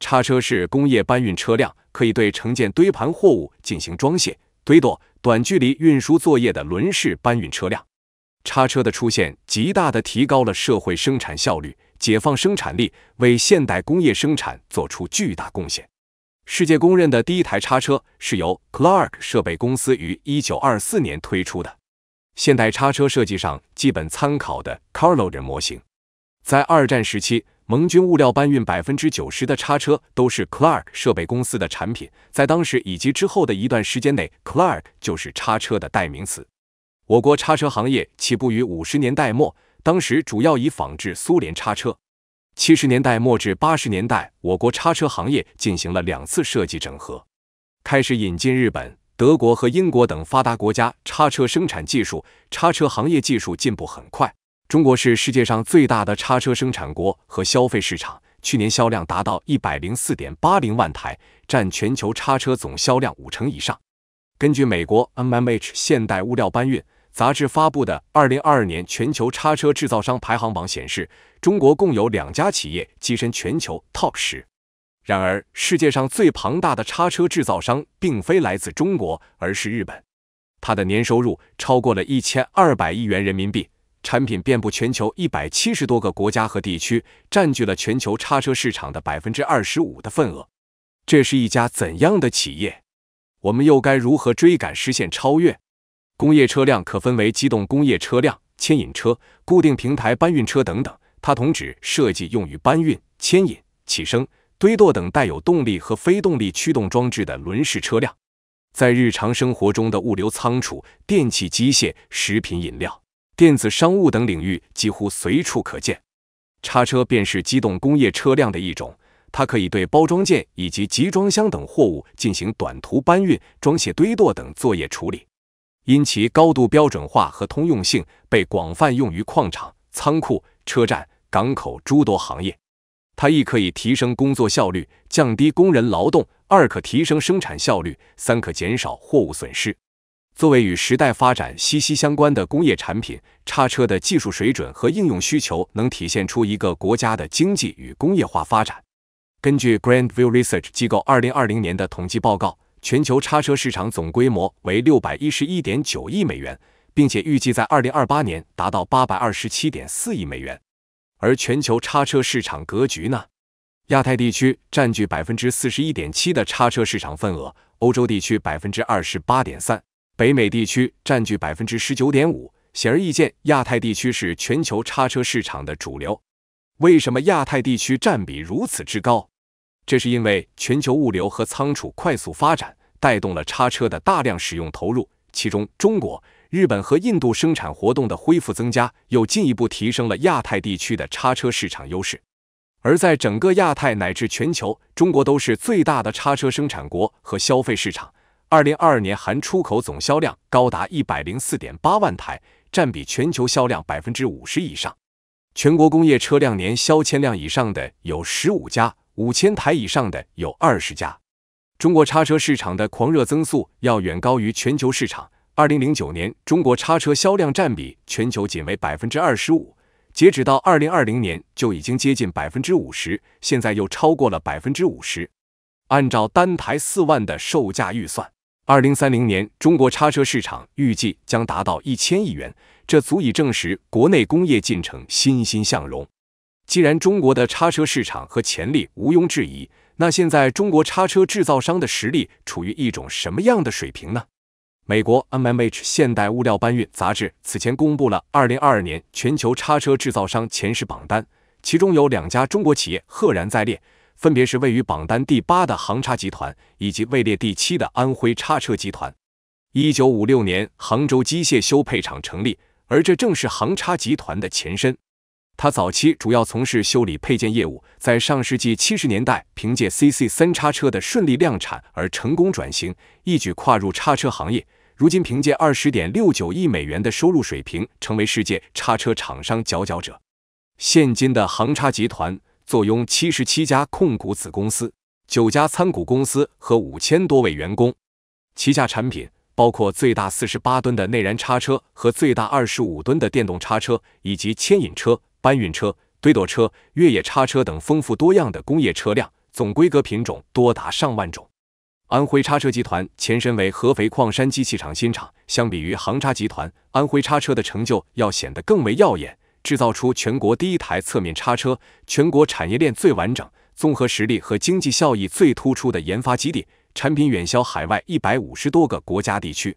叉车是工业搬运车辆，可以对成件堆盘货物进行装卸、堆垛、短距离运输作业的轮式搬运车辆。叉车的出现，极大的提高了社会生产效率，解放生产力，为现代工业生产做出巨大贡献。世界公认的第一台叉车是由 Clark 设备公司于1924年推出的。现代叉车设计上基本参考的 Carloader 模型，在二战时期。盟军物料搬运百分之九十的叉车都是 Clark 设备公司的产品，在当时以及之后的一段时间内，Clark 就是叉车的代名词。我国叉车行业起步于五十年代末，当时主要以仿制苏联叉车。七十年代末至八十年代，我国叉车行业进行了两次设计整合，开始引进日本、德国和英国等发达国家叉车生产技术，叉车行业技术进步很快。中国是世界上最大的叉车生产国和消费市场，去年销量达到一百零四点八零万台，占全球叉车总销量五成以上。根据美国 MMH 现代物料搬运杂志发布的二零二二年全球叉车制造商排行榜显示，中国共有两家企业跻身全球 TOP 十。然而，世界上最庞大的叉车制造商并非来自中国，而是日本，它的年收入超过了一千二百亿元人民币。产品遍布全球一百七十多个国家和地区，占据了全球叉车市场的百分之二十五的份额。这是一家怎样的企业？我们又该如何追赶、实现超越？工业车辆可分为机动工业车辆、牵引车、固定平台搬运车等等。它同指设计用于搬运、牵引、起升、堆垛等带有动力和非动力驱动装置的轮式车辆。在日常生活中的物流仓储、电器机械、食品饮料。电子商务等领域几乎随处可见。叉车便是机动工业车辆的一种，它可以对包装件以及集装箱等货物进行短途搬运、装卸、堆垛等作业处理。因其高度标准化和通用性，被广泛用于矿场、仓库、车站、港口诸多行业。它亦可以提升工作效率，降低工人劳动；二可提升生产效率；三可减少货物损失。作为与时代发展息息相关的工业产品，叉车的技术水准和应用需求能体现出一个国家的经济与工业化发展。根据 Grand View Research 机构二零二零年的统计报告，全球叉车市场总规模为六百一十一点九亿美元，并且预计在二零二八年达到八百二十七点四亿美元。而全球叉车市场格局呢？亚太地区占据百分之四十一点七的叉车市场份额，欧洲地区百分之二十八点三。北美地区占据百分之十九点五，显而易见，亚太地区是全球叉车市场的主流。为什么亚太地区占比如此之高？这是因为全球物流和仓储快速发展，带动了叉车的大量使用投入。其中，中国、日本和印度生产活动的恢复增加，又进一步提升了亚太地区的叉车市场优势。而在整个亚太乃至全球，中国都是最大的叉车生产国和消费市场。二零二二年，含出口总销量高达一百零四点八万台，占比全球销量百分之五十以上。全国工业车辆年销千辆以上的有十五家，五千台以上的有二十家。中国叉车市场的狂热增速要远高于全球市场。二零零九年，中国叉车销量占比全球仅为百分之二十五，截止到二零二零年就已经接近百分之五十，现在又超过了百分之五十。按照单台四万的售价预算。二零三零年，中国叉车市场预计将达到一千亿元，这足以证实国内工业进程欣欣向荣。既然中国的叉车市场和潜力毋庸置疑，那现在中国叉车制造商的实力处于一种什么样的水平呢？美国 MMH 现代物料搬运杂志此前公布了二零二二年全球叉车制造商前十榜单，其中有两家中国企业赫然在列。分别是位于榜单第八的杭叉集团，以及位列第七的安徽叉车集团。一九五六年，杭州机械修配厂成立，而这正是杭叉集团的前身。它早期主要从事修理配件业务，在上世纪七十年代，凭借 CC 三叉车的顺利量产而成功转型，一举跨入叉车行业。如今，凭借二十点六九亿美元的收入水平，成为世界叉车厂商佼佼者。现今的杭叉集团。坐拥七十七家控股子公司、九家参股公司和五千多位员工，旗下产品包括最大四十八吨的内燃叉车和最大二十五吨的电动叉车，以及牵引车、搬运车、堆垛车、越野叉车等丰富多样的工业车辆，总规格品种多达上万种。安徽叉车集团前身为合肥矿山机器厂新厂，相比于杭叉集团，安徽叉车的成就要显得更为耀眼。制造出全国第一台侧面叉车，全国产业链最完整、综合实力和经济效益最突出的研发基地，产品远销海外一百五十多个国家地区。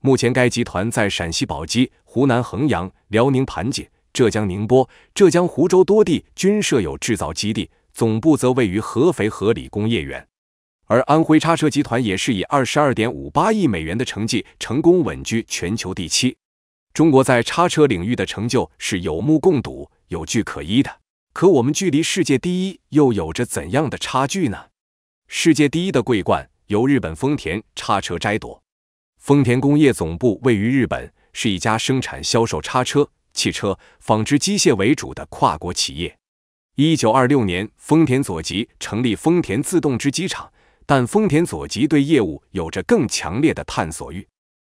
目前，该集团在陕西宝鸡、湖南衡阳、辽宁盘锦、浙江宁波、浙江湖州多地均设有制造基地，总部则位于合肥河里工业园。而安徽叉车集团也是以二十二点五八亿美元的成绩，成功稳居全球第七。中国在叉车领域的成就是有目共睹、有据可依的，可我们距离世界第一又有着怎样的差距呢？世界第一的桂冠由日本丰田叉车摘夺。丰田工业总部位于日本，是一家生产、销售叉车、汽车、纺织机械为主的跨国企业。一九二六年，丰田佐吉成立丰田自动织机厂，但丰田佐吉对业务有着更强烈的探索欲。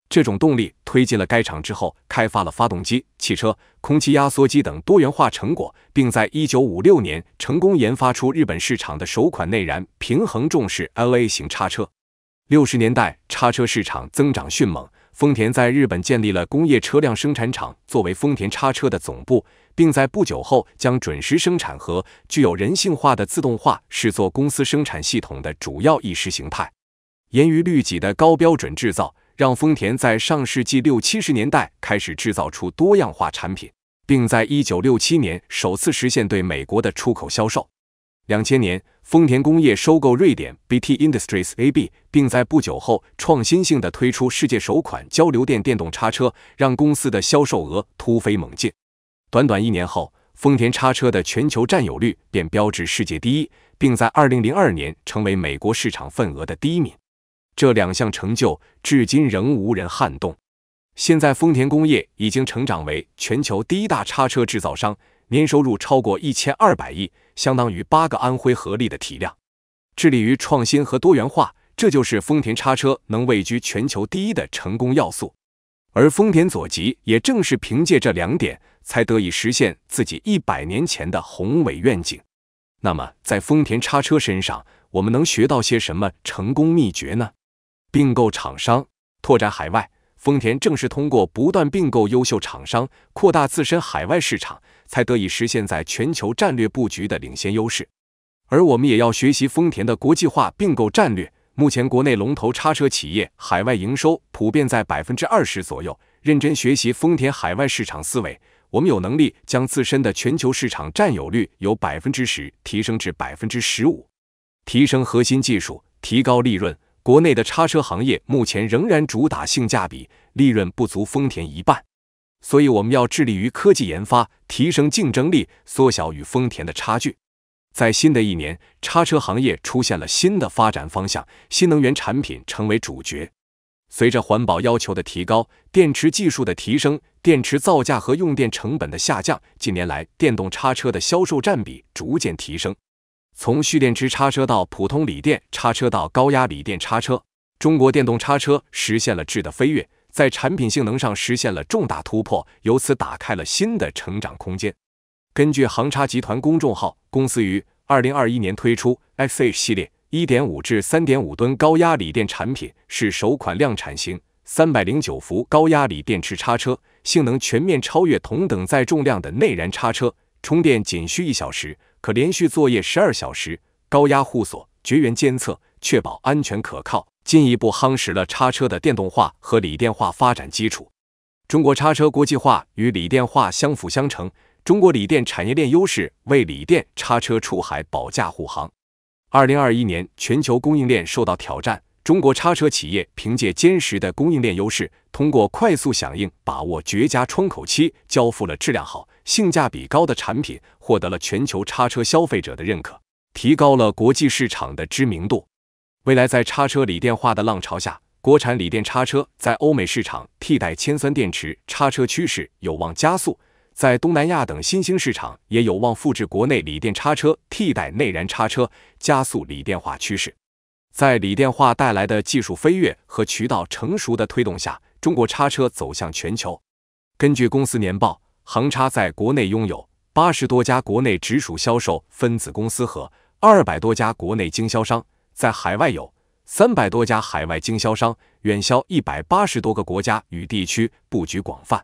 这种动力推进了该厂之后，开发了发动机、汽车、空气压缩机等多元化成果，并在1956年成功研发出日本市场的首款内燃平衡重式 LA 型叉车。六十年代，叉车市场增长迅猛，丰田在日本建立了工业车辆生产厂，作为丰田叉车的总部，并在不久后将准时生产和具有人性化的自动化视作公司生产系统的主要意识形态。严于律己的高标准制造。让丰田在上世纪六七十年代开始制造出多样化产品，并在1967年首次实现对美国的出口销售。两千年，丰田工业收购瑞典 BT Industries AB，并在不久后创新性的推出世界首款交流电电动叉车，让公司的销售额突飞猛进。短短一年后，丰田叉车的全球占有率便标志世界第一，并在2002年成为美国市场份额的第一名。这两项成就至今仍无人撼动。现在，丰田工业已经成长为全球第一大叉车制造商，年收入超过一千二百亿，相当于八个安徽合力的体量。致力于创新和多元化，这就是丰田叉车能位居全球第一的成功要素。而丰田佐吉也正是凭借这两点，才得以实现自己一百年前的宏伟愿景。那么，在丰田叉车身上，我们能学到些什么成功秘诀呢？并购厂商，拓展海外。丰田正是通过不断并购优秀厂商，扩大自身海外市场，才得以实现在全球战略布局的领先优势。而我们也要学习丰田的国际化并购战略。目前，国内龙头叉车企业海外营收普遍在百分之二十左右。认真学习丰田海外市场思维，我们有能力将自身的全球市场占有率由百分之十提升至百分之十五，提升核心技术，提高利润。国内的叉车行业目前仍然主打性价比，利润不足丰田一半，所以我们要致力于科技研发，提升竞争力，缩小与丰田的差距。在新的一年，叉车行业出现了新的发展方向，新能源产品成为主角。随着环保要求的提高，电池技术的提升，电池造价和用电成本的下降，近年来电动叉车的销售占比逐渐提升。从蓄电池叉车到普通锂电叉车，到高压锂电叉车，中国电动叉车实现了质的飞跃，在产品性能上实现了重大突破，由此打开了新的成长空间。根据杭叉集团公众号，公司于二零二一年推出 XH 系列一点五至三点五吨高压锂电产品，是首款量产型三百零九伏高压锂电池叉车，性能全面超越同等载重量的内燃叉车，充电仅需一小时。可连续作业十二小时，高压护锁、绝缘监测，确保安全可靠，进一步夯实了叉车的电动化和锂电化发展基础。中国叉车国际化与锂电化相辅相成，中国锂电产业链优势为锂电叉车出海保驾护航。二零二一年，全球供应链受到挑战。中国叉车企业凭借坚实的供应链优势，通过快速响应，把握绝佳窗口期，交付了质量好、性价比高的产品，获得了全球叉车消费者的认可，提高了国际市场的知名度。未来在叉车锂电化的浪潮下，国产锂电叉车在欧美市场替代铅酸电池叉车趋势有望加速，在东南亚等新兴市场也有望复制国内锂电叉车替代内燃叉车，加速锂电化趋势。在锂电化带来的技术飞跃和渠道成熟的推动下，中国叉车走向全球。根据公司年报，恒叉在国内拥有八十多家国内直属销售分子公司和二百多家国内经销商，在海外有三百多家海外经销商，远销一百八十多个国家与地区，布局广泛。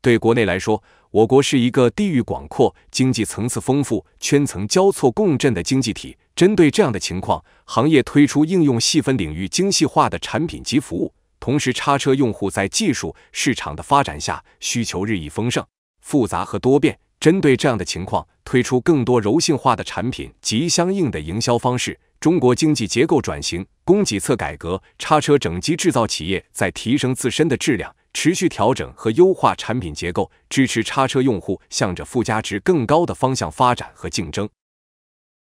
对国内来说，我国是一个地域广阔、经济层次丰富、圈层交错共振的经济体。针对这样的情况，行业推出应用细分领域精细化的产品及服务。同时，叉车用户在技术市场的发展下，需求日益丰盛、复杂和多变。针对这样的情况，推出更多柔性化的产品及相应的营销方式。中国经济结构转型、供给侧改革，叉车整机制造企业在提升自身的质量，持续调整和优化产品结构，支持叉车用户向着附加值更高的方向发展和竞争。